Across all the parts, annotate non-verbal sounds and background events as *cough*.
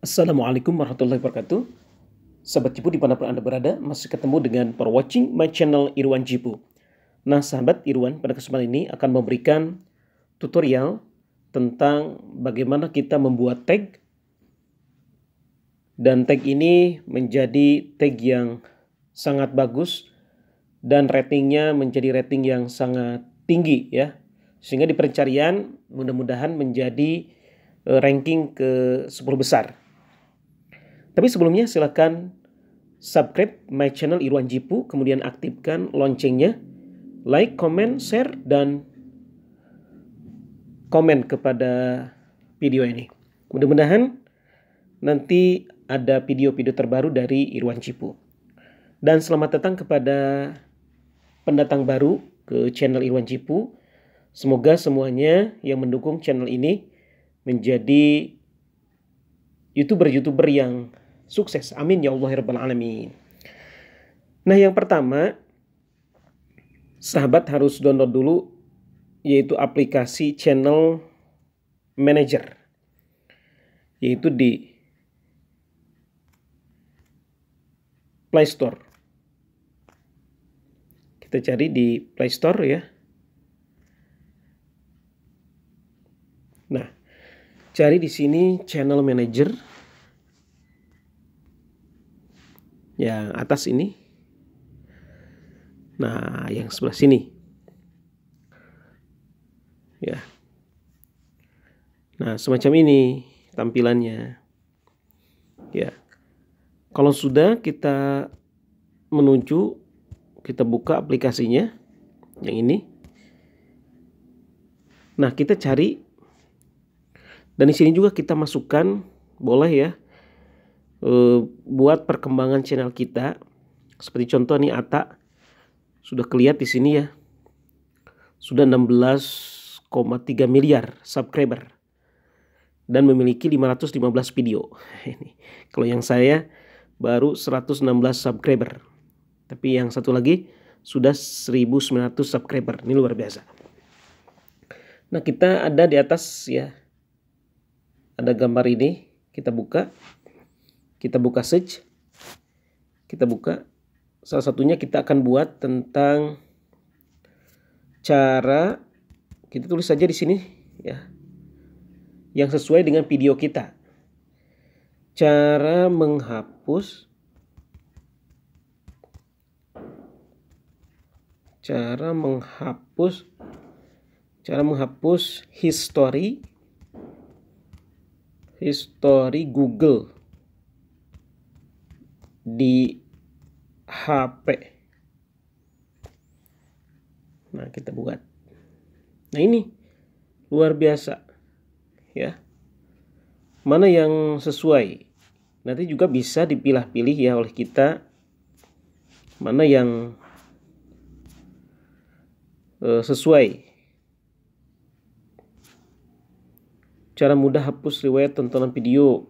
Assalamualaikum warahmatullahi wabarakatuh. Sahabat Cipu dimanapun Anda berada, masih ketemu dengan per watching my channel Irwan Cipu. Nah sahabat Irwan, pada kesempatan ini akan memberikan tutorial tentang bagaimana kita membuat tag. Dan tag ini menjadi tag yang sangat bagus dan ratingnya menjadi rating yang sangat tinggi ya. Sehingga di pencarian mudah-mudahan menjadi eh, ranking ke 10 besar tapi sebelumnya silahkan subscribe my channel Irwan Jipu, kemudian aktifkan loncengnya, like, comment, share, dan komen kepada video ini. Mudah-mudahan nanti ada video-video terbaru dari Irwan Cipu. Dan selamat datang kepada pendatang baru ke channel Irwan Cipu. Semoga semuanya yang mendukung channel ini menjadi youtuber-youtuber yang sukses. Amin ya Allah ya Rabbal Alamin. Nah yang pertama, sahabat harus download dulu yaitu aplikasi channel manager. Yaitu di Play Store. Kita cari di Play Store ya. Cari di sini channel manager. Yang atas ini. Nah, yang sebelah sini. Ya. Nah, semacam ini tampilannya. Ya. Kalau sudah kita menuju kita buka aplikasinya yang ini. Nah, kita cari dan di sini juga kita masukkan boleh ya eh, buat perkembangan channel kita. Seperti contoh nih Ata sudah kelihatan di sini ya. Sudah 16,3 miliar subscriber dan memiliki 515 video. *laughs* Ini kalau yang saya baru 116 subscriber. Tapi yang satu lagi sudah 1900 subscriber. Ini luar biasa. Nah, kita ada di atas ya ada gambar ini kita buka kita buka search kita buka salah satunya kita akan buat tentang cara kita tulis saja di sini ya yang sesuai dengan video kita cara menghapus cara menghapus cara menghapus history history Google di HP. Nah, kita buat. Nah, ini luar biasa. Ya. Mana yang sesuai? Nanti juga bisa dipilah-pilih ya oleh kita mana yang eh, sesuai Cara mudah hapus riwayat tontonan video.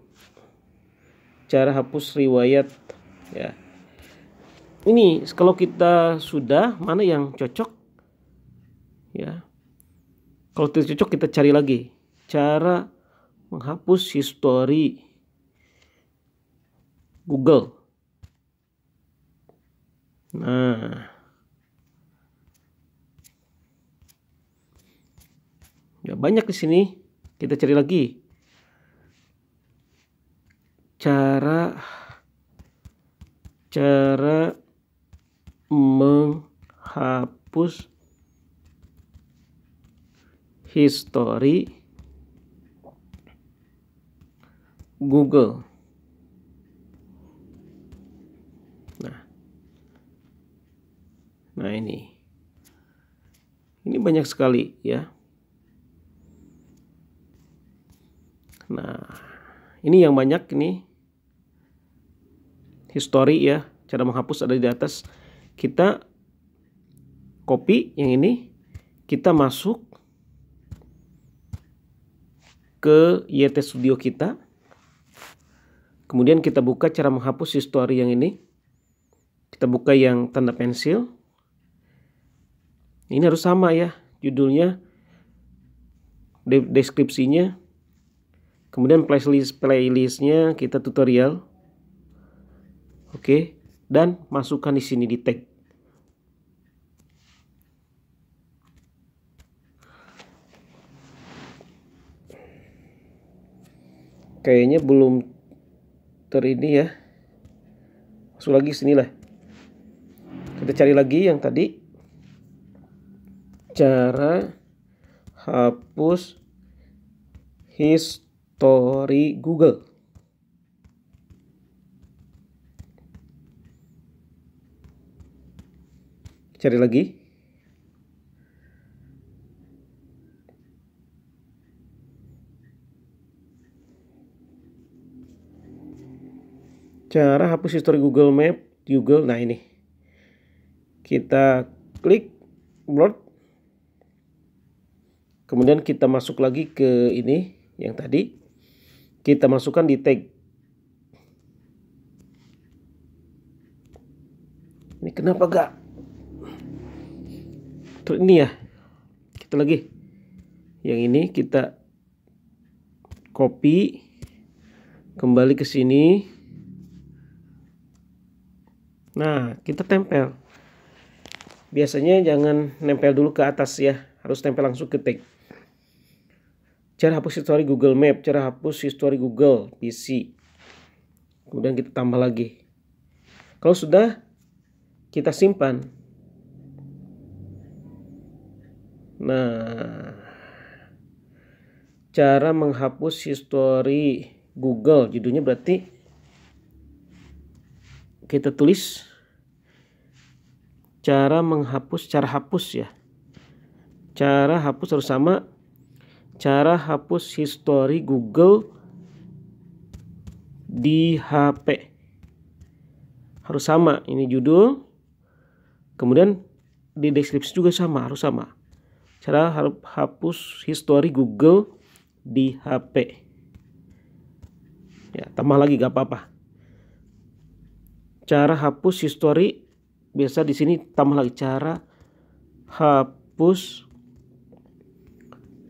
Cara hapus riwayat ya. Ini kalau kita sudah mana yang cocok ya. Kalau tidak cocok kita cari lagi cara menghapus history Google. Nah, ya banyak di sini kita cari lagi. Cara cara menghapus history Google. Nah. Nah ini. Ini banyak sekali ya. ini yang banyak ini history ya cara menghapus ada di atas kita copy yang ini kita masuk ke YT Studio kita kemudian kita buka cara menghapus history yang ini kita buka yang tanda pensil ini harus sama ya judulnya deskripsinya kemudian playlist playlistnya kita tutorial oke dan masukkan di sini di tag kayaknya belum ter ini ya masuk lagi sinilah kita cari lagi yang tadi cara hapus history Story Google. Cari lagi. Cara hapus history Google Map, Google. Nah, ini. Kita klik blur. Kemudian kita masuk lagi ke ini yang tadi kita masukkan di tag ini kenapa gak Tuh, ini ya kita lagi yang ini kita copy kembali ke sini nah kita tempel biasanya jangan nempel dulu ke atas ya harus tempel langsung ke tag Cara hapus histori Google Map, cara hapus histori Google PC. Kemudian kita tambah lagi. Kalau sudah kita simpan. Nah, cara menghapus histori Google judulnya berarti kita tulis cara menghapus cara hapus ya cara hapus harus sama cara hapus history Google di HP. Harus sama, ini judul. Kemudian di deskripsi juga sama, harus sama. Cara hapus history Google di HP. Ya, tambah lagi gak apa-apa. Cara hapus history biasa di sini tambah lagi cara hapus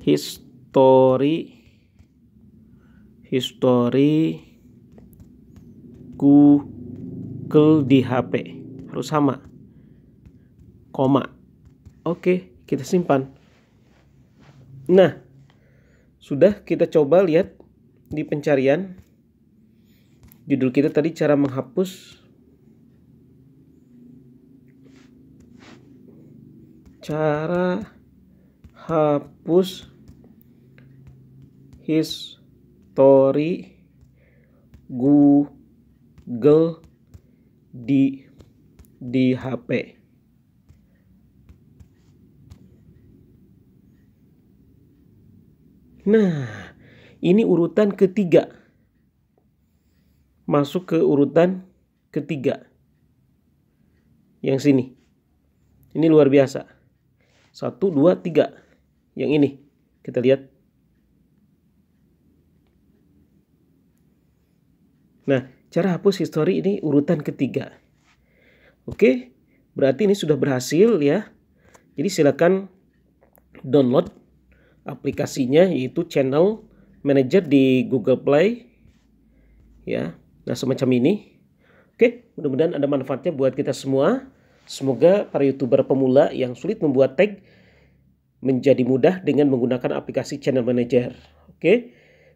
history History, history Google di HP harus sama koma oke kita simpan nah sudah kita coba lihat di pencarian judul kita tadi cara menghapus cara hapus history Google di di HP. Nah, ini urutan ketiga. Masuk ke urutan ketiga. Yang sini. Ini luar biasa. Satu, dua, tiga. Yang ini. Kita lihat. Nah, cara hapus history ini urutan ketiga. Oke, berarti ini sudah berhasil ya. Jadi silakan download aplikasinya yaitu Channel Manager di Google Play. Ya, nah semacam ini. Oke, mudah-mudahan ada manfaatnya buat kita semua. Semoga para YouTuber pemula yang sulit membuat tag menjadi mudah dengan menggunakan aplikasi Channel Manager. Oke.